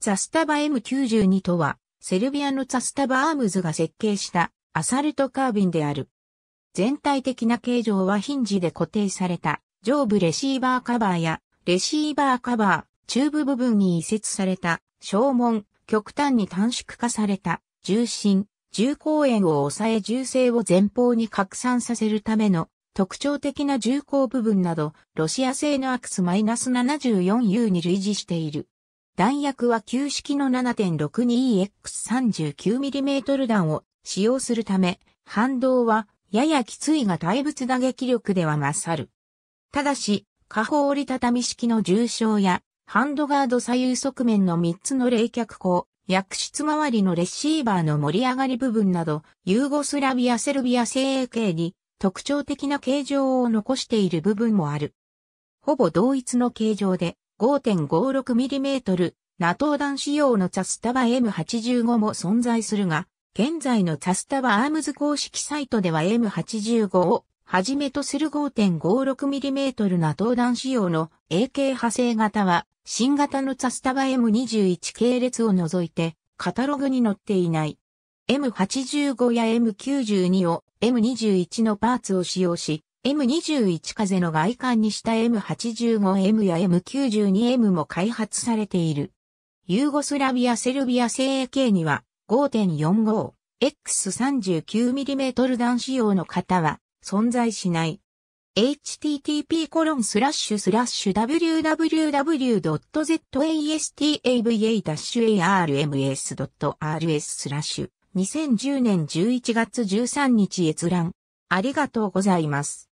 ザスタバ M92 とは、セルビアのザスタバアームズが設計したアサルトカービンである。全体的な形状はヒンジで固定された上部レシーバーカバーやレシーバーカバー、チューブ部分に移設された小門、極端に短縮化された重心、重光炎を抑え重性を前方に拡散させるための特徴的な重光部分など、ロシア製のアクス -74U に類似している。弾薬は旧式の 7.62EX39mm 弾を使用するため、反動はややきついが大物打撃力では勝る。ただし、下方折りたたみ式の重傷や、ハンドガード左右側面の3つの冷却口、薬室周りのレシーバーの盛り上がり部分など、ユーゴスラビア・セルビア製鋭系に特徴的な形状を残している部分もある。ほぼ同一の形状で、5.56mm ナトーダン仕様のチャスタバ M85 も存在するが、現在のチャスタバアームズ公式サイトでは M85 をはじめとする 5.56mm ナトーダン仕様の AK 派生型は、新型のチャスタバ M21 系列を除いて、カタログに載っていない。M85 や M92 を M21 のパーツを使用し、M21 風の外観にした M85M や M92M も開発されている。ユーゴスラビア・セルビア製 AK には 5.45X39mm 弾仕様の型は存在しない。http コロンスラッシュスラッシュ www.zastava-arms.rs スラッシュ2010年11月13日閲覧ありがとうございます。